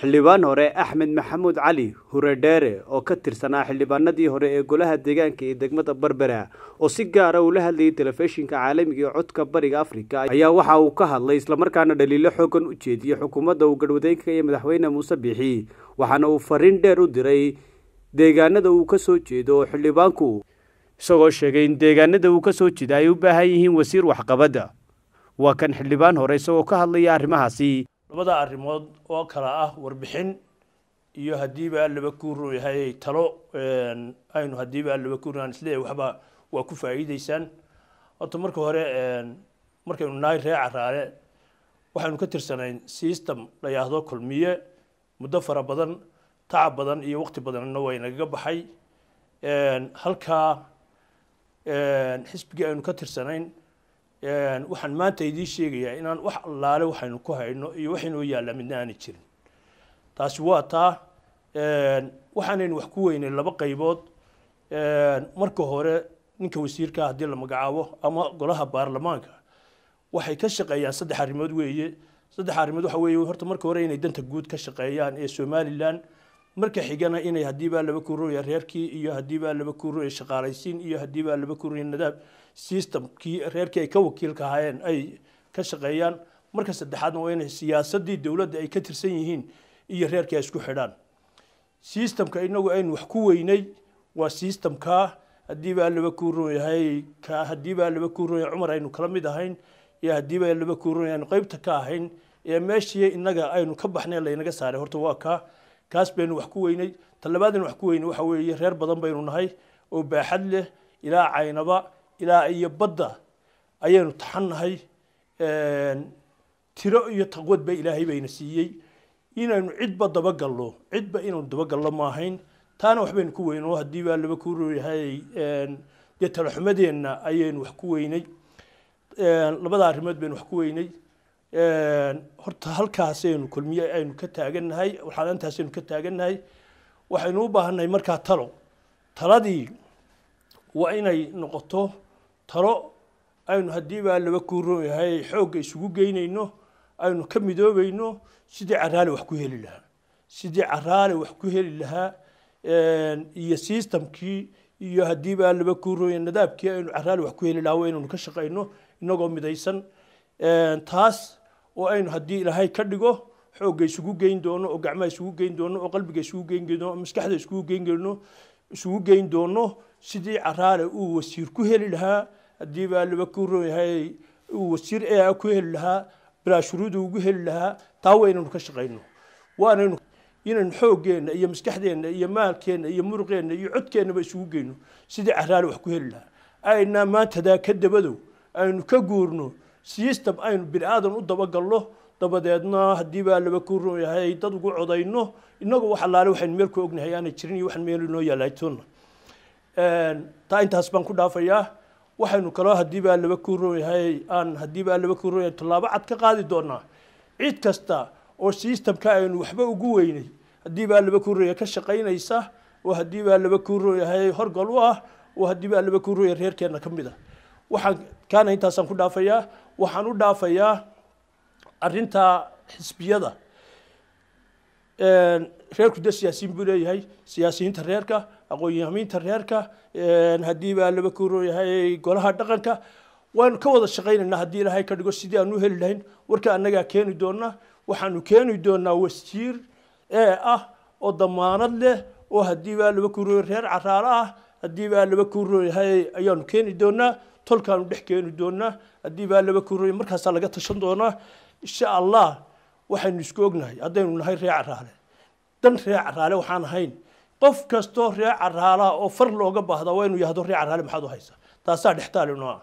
xildhibaan hore axmed maxamuud cali huredheere oo ka tirsanaa xildhibaanadii hore ee golaha deegaanka ee degmada barbera oo si gaara ah uula hadlayay telefishinka caalamiga ah ee codka bariga afrika ayaa waxa uu ka hadlay islamarkaana dhaliilo xoogan u jeediyey xukuumadda uu garhwadeynka iyo madaxweyne muuse biixi waxaana uu fariin dheer u diray deegaanada uu ka soo jeedo oo xildhibaanku isagoo sheegay in deegaanada uu ka soo jeeda ay u baahan yihiin wasiir waxqabadda waa kan xildhibaan hore isagoo ka hadlaya arrimahaasi labada arrimood oo kale ah warbixin iyo haddiiba allaba kuur yahay talo aynu hadiiba allaba kuur aan isleeyahay waxba waa ku faa'iidaysaan horta marka hore markaynu nahay ree caraale waxaynu ka tirsanayn system la yaahdo kulmiye muddo fara badan tacab badan iyo waqti badanna way nagaga baxay halkaa xisbigii aynu ka tirsanayn waxaan maanta idiin sheegayaa inaan wax allaale waxaynu ku hayno iyo waxaynoo yaallaa midna aana jirin taasi waa taa waxaanaynu wax ku weynay laba qaybood marka hore ninka wasiirkaa ah haddii la magacaabo ama golaha baarlamaanka waxay ka shaqeeyaan saddex arrimood weeye saddex arrimood waxa weeye horta marka hore inay danta guud ka shaqeeyaan ee somalilan marka xigana inay hadiibaa laba kuroya reerkii iyo hadiibaa laba kuroya shaqaalaysiin iyo hadiibaa laba kuroya nadaab systemkii reerkii ay ka wakiilka ahaayeen ay ka shaqeeyaan marka saddexaadna waa inay siyaasadii dowladda ay ka tirsan yihiin iyo reerkii ay isku xidhaan systemka inagu aynu wax ku weynay waa systemka hadiibaa laba kuroyahay ka hadiibaa laba kuroya cumar aynu kala mid ahayn iyo hadiibaa laba kuroya aynu qeybta ka ahayn ee meeshii inaga aynu ka baxnay laynaga saaray horta waa kaa kaas baynu wax ku weynay talabaadin wax ku weynay waxa weeye reer badan baynu nahay oo baaxad leh ilaa caynaba ilaa iyo badda ayaynu taxan nahay tiro iyo taqwadba ilaahay bayna siiyey inaynu cidba dabagalno cidba inaynu dabagalno ma ahayn taana waxbaynu ku weyno haddii baa laba kuuryahay dee talaxumadeenna ayaynu wax ku weynay labada arrimood baynu wax ku weynay horta halkaasaynu kulmiye aynu ka taagannahay xaalaantaasaynu ka taagannahay waxaynu u baahannahay markaa talo taladii waa inay noqoto talo aynu haddiibaa laba kuurooyahay xoogga isugu geynayno aynu ka midoobayno sidii caraale wax ku heli lahaa sidii caraale wax ku heli lahaa iyo sistamkii iyo haddiibaa laba kuurooya nadaabkii aynu caraale wax ku heli lahaa waa inaynu ka shaqayno inagoo midaysan taas oo aynu haddii ilaahay ka dhigo xoogga isugu geyn doono oo gacmaha isugu geyn doono oo qalbiga isugu geyngeyndono oo maskaxda isugu geyngeynno isugu geyn doono sidii caraale uu wasiir ku heli lahaa haddii baa ku ron yahay uu wasiir ea ah ku heli lahaa bilaa shuruudu ugu heli lahaa taa waynanu ka shaqayno waanaynu inaynu xooggeenna iyo maskaxdeenna iyo maalkeenna iyo muruqeenna iyo codkeennaba isugu geyno sidii caraale wax ku heli lahaa aynaa maantadaa ka dabadow aynu ka guurno system aynu bini aadan u dabagalno dabadeedna haddii baa laba ku run yahay dad ugu codayno inagu wax allaale waxaynu meel ku ognahay aanay jirin iyo waxaan meel inoo yaalaaitoonna taa intaas baan ku dhaafayaa waxaynu kaloo haddii baa laba ku run yahay aan haddii baa laba ku run yahay tallaabo cad ka qaadi doonaa cid kasta oo systemka aynu waxba ugu weynay haddii baa laba ku run yahay ka shaqaynaysa oo haddii baa laba ku run yahay horgal u ah oo haddii baa laba ku run yahay reerkeenna ka mid ah waxaan kaana intaasaan ku dhaafayaa waxaan u dhaafayaa arrinta xisbiyada reerkude siyaasiyiin buu leeyahay siyaasiyiinta reerka aqoonyahamiinta reerka haddii baa laba kuurooyahay golaha dhaqanka waanu ka wada shaqaynaynaa haddii ilaahay ka dhigo sidii aanu u heli lahayn warka annagaa keeni doonaa waxaanu keeni doonaa wasiir ee ah oo damaanad leh oo haddii baa laba kuurooya reer caraalo ah haddii baa laba kuurooyahay ayaanu keeni doonaa tolkaanu dhex keeni doonaa haddii baa laba korooye markaasaa laga tashan doonaa insha allah waxaynu isku ognahay haddaynu nahay reer caraale dan reer caraale waxaan ahayn qof kastoo reer caraalaha oo far looga baahdaa waa inuu yahdo reer caraale maxaad u haysaa taasaa dhextaalinoo ah